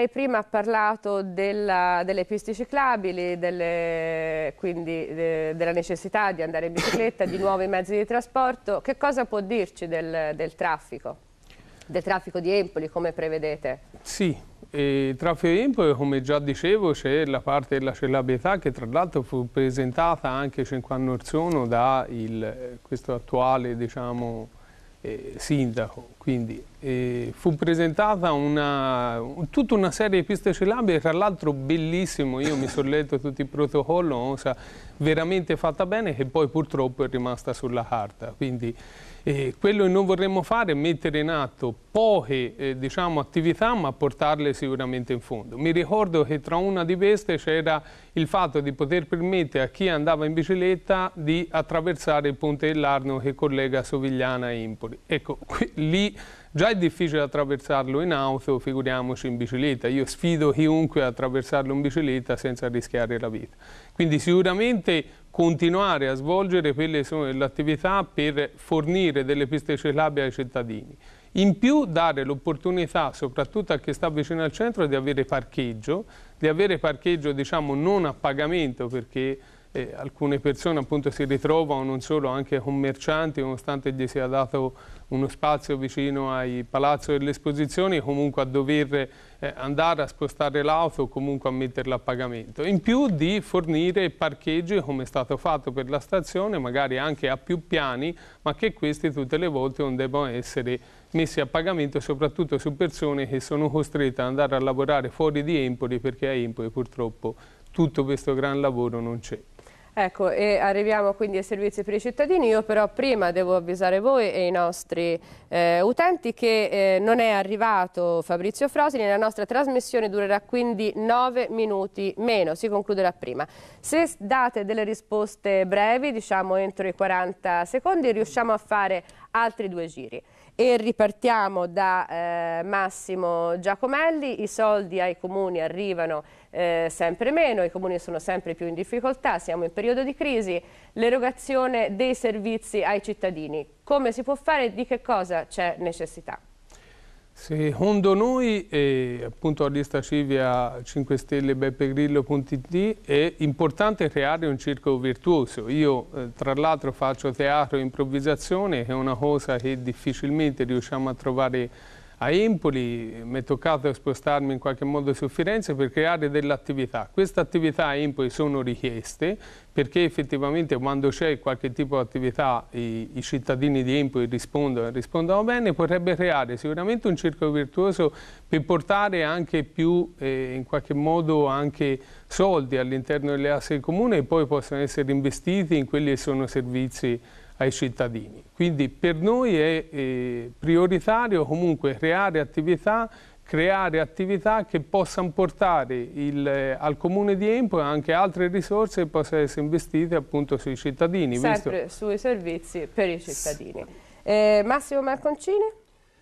Lei prima ha parlato della, delle piste ciclabili, delle, quindi de, della necessità di andare in bicicletta, di nuovi mezzi di trasporto. Che cosa può dirci del, del traffico? Del traffico di Empoli, come prevedete? Sì, eh, il traffico di Empoli, come già dicevo, c'è la parte della cellabilità che tra l'altro fu presentata anche 5 anni or sono da il, eh, questo attuale diciamo, eh, sindaco quindi eh, fu presentata una, tutta una serie di piste ciclabili, tra l'altro bellissimo, io mi sono letto tutti i protocolli, una cosa veramente fatta bene che poi purtroppo è rimasta sulla carta. Quindi eh, quello che noi vorremmo fare è mettere in atto poche eh, diciamo, attività ma portarle sicuramente in fondo. Mi ricordo che tra una di queste c'era il fatto di poter permettere a chi andava in bicicletta di attraversare il ponte dell'Arno che collega Sovigliana e Impoli. Ecco, lì già è difficile attraversarlo in auto, figuriamoci in bicicletta. Io sfido chiunque a attraversarlo in bicicletta senza rischiare la vita. Quindi sicuramente continuare a svolgere quelle sono le attività per fornire delle piste ciclabili ai cittadini. In più dare l'opportunità, soprattutto a chi sta vicino al centro, di avere parcheggio, di avere parcheggio diciamo, non a pagamento perché eh, alcune persone appunto si ritrovano non solo anche commercianti nonostante gli sia dato uno spazio vicino ai palazzo delle esposizioni comunque a dover eh, andare a spostare l'auto o comunque a metterla a pagamento in più di fornire parcheggi come è stato fatto per la stazione magari anche a più piani ma che questi tutte le volte non debbano essere messi a pagamento soprattutto su persone che sono costrette ad andare a lavorare fuori di Empoli perché a Empoli purtroppo tutto questo gran lavoro non c'è. Ecco, e arriviamo quindi ai servizi per i cittadini, io però prima devo avvisare voi e i nostri eh, utenti che eh, non è arrivato Fabrizio Frosini, la nostra trasmissione durerà quindi 9 minuti meno, si concluderà prima. Se date delle risposte brevi, diciamo entro i 40 secondi, riusciamo a fare altri due giri. E ripartiamo da eh, Massimo Giacomelli, i soldi ai comuni arrivano eh, sempre meno, i comuni sono sempre più in difficoltà, siamo in periodo di crisi, l'erogazione dei servizi ai cittadini, come si può fare e di che cosa c'è necessità? Secondo noi, eh, appunto Arista Civia 5 Stelle Beppe beppegrillo.it è importante creare un circolo virtuoso. Io eh, tra l'altro faccio teatro e improvvisazione che è una cosa che difficilmente riusciamo a trovare a Empoli, mi è toccato spostarmi in qualche modo su Firenze per creare delle attività. Queste attività a Empoli sono richieste perché effettivamente quando c'è qualche tipo di attività i, i cittadini di Empoli rispondono e rispondono bene, potrebbe creare sicuramente un circolo virtuoso per portare anche più, eh, in qualche modo, anche soldi all'interno delle asse del comune e poi possono essere investiti in quelli che sono servizi ai cittadini. Quindi per noi è eh, prioritario comunque creare attività creare attività che possano portare il, eh, al comune di Empo anche altre risorse che possano essere investite appunto sui cittadini. Sempre visto... sui servizi per i cittadini. Eh, Massimo Marconcini?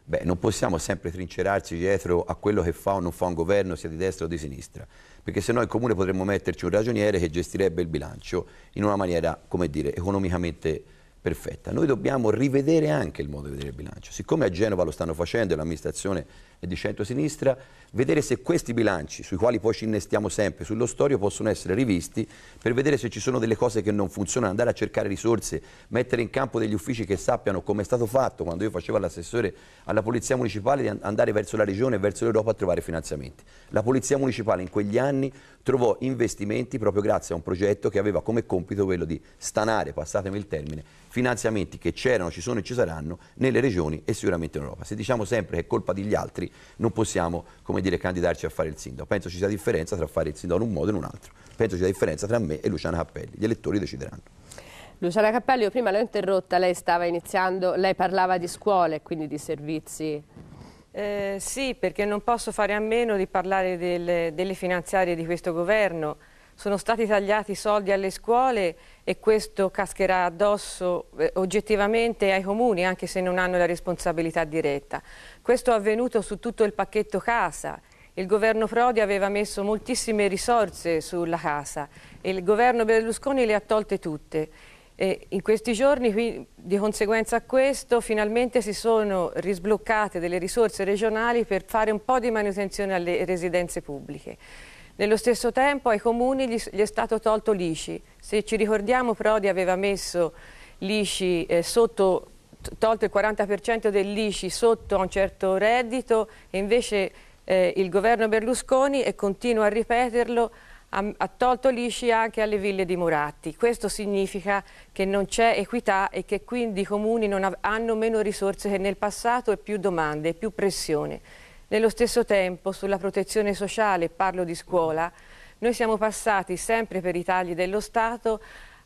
Beh, non possiamo sempre trincerarci dietro a quello che fa o non fa un governo, sia di destra o di sinistra, perché se no il comune potremmo metterci un ragioniere che gestirebbe il bilancio in una maniera, come dire, economicamente perfetta. Noi dobbiamo rivedere anche il modo di vedere il bilancio. Siccome a Genova lo stanno facendo e l'amministrazione e di centro-sinistra, vedere se questi bilanci, sui quali poi ci innestiamo sempre, sullo storio, possono essere rivisti per vedere se ci sono delle cose che non funzionano, andare a cercare risorse, mettere in campo degli uffici che sappiano come è stato fatto quando io facevo l'assessore alla Polizia Municipale di andare verso la Regione e verso l'Europa a trovare finanziamenti. La Polizia Municipale in quegli anni trovò investimenti proprio grazie a un progetto che aveva come compito quello di stanare, passatemi il termine, finanziamenti che c'erano, ci sono e ci saranno nelle regioni e sicuramente in Europa. Se diciamo sempre che è colpa degli altri, non possiamo come dire, candidarci a fare il sindaco. Penso ci sia differenza tra fare il sindaco in un modo e in un altro. Penso ci sia differenza tra me e Luciana Cappelli. Gli elettori decideranno. Luciana Cappelli, io prima l'ho interrotta, lei stava iniziando, lei parlava di scuole, quindi di servizi eh, sì, perché non posso fare a meno di parlare del, delle finanziarie di questo governo sono stati tagliati i soldi alle scuole e questo cascherà addosso eh, oggettivamente ai comuni anche se non hanno la responsabilità diretta. Questo è avvenuto su tutto il pacchetto casa. Il governo Prodi aveva messo moltissime risorse sulla casa e il governo Berlusconi le ha tolte tutte. E in questi giorni, di conseguenza a questo, finalmente si sono risbloccate delle risorse regionali per fare un po' di manutenzione alle residenze pubbliche. Nello stesso tempo ai comuni gli, gli è stato tolto l'ICI. Se ci ricordiamo Prodi aveva messo l'ICI eh, sotto tolto il 40% dell'ICI sotto a un certo reddito e invece eh, il governo Berlusconi, e continua a ripeterlo, ha, ha tolto l'ICI anche alle ville di Moratti. Questo significa che non c'è equità e che quindi i comuni ha, hanno meno risorse che nel passato e più domande, e più pressione. Nello stesso tempo, sulla protezione sociale, parlo di scuola, noi siamo passati sempre per i tagli dello Stato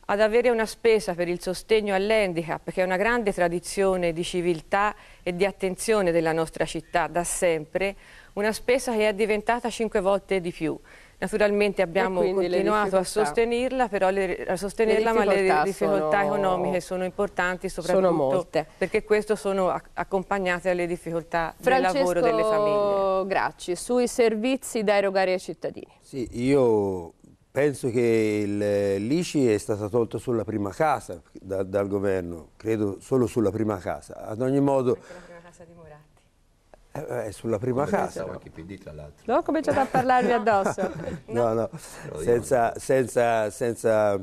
ad avere una spesa per il sostegno all'handicap, che è una grande tradizione di civiltà e di attenzione della nostra città da sempre, una spesa che è diventata cinque volte di più. Naturalmente abbiamo continuato a sostenerla, però le, a sostenerla, le ma le difficoltà sono... economiche sono importanti soprattutto sono molte. perché questo sono accompagnate alle difficoltà Francesco del lavoro delle famiglie. Gracci, sui servizi da erogare ai cittadini. Sì, io penso che l'ICI è stata tolta sulla prima casa da, dal governo, credo solo sulla prima casa. Ad ogni modo... Anche la prima casa di Murati è eh, eh, sulla prima Come casa. Pensavo anche PD, tra l'altro. Non ho cominciato a parlarvi addosso. no, no, Senza, senza, senza,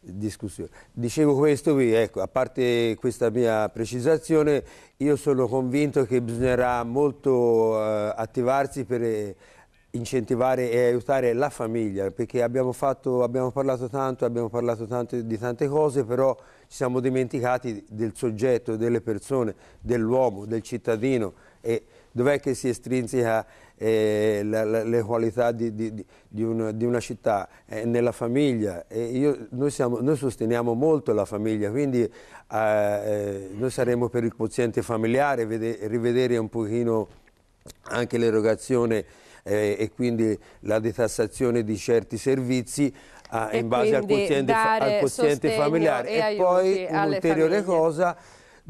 discussione. Dicevo questo qui, ecco, a parte questa mia precisazione, io sono convinto che bisognerà molto eh, attivarsi per eh, incentivare e aiutare la famiglia, perché abbiamo, fatto, abbiamo parlato tanto, abbiamo parlato tanto di tante cose, però ci siamo dimenticati del soggetto, delle persone, dell'uomo, del cittadino e dov'è che si estrinseca eh, la, la, le qualità di, di, di, una, di una, città? Eh, nella famiglia. Io, noi, siamo, noi, sosteniamo molto la famiglia, quindi eh, eh, noi saremo per il quoziente familiare, vede, rivedere un pochino anche l'erogazione eh, e quindi la detassazione di certi servizi ah, in base al quoziente, al quoziente familiare. E, e poi un'ulteriore cosa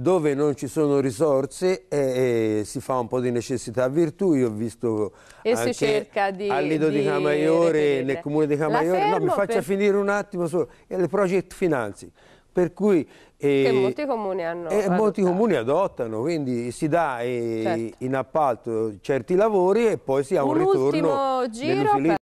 dove non ci sono risorse eh, eh, si fa un po' di necessità virtù, io ho visto e anche si cerca di, al Lido di, di Camaiore, reperire. nel comune di Camaiore, no, mi faccia per... finire un attimo solo, e le project finanzi, per cui... Eh, che molti comuni hanno eh, Molti comuni adottano, quindi si dà eh, certo. in appalto certi lavori e poi si ha un, un ritorno giro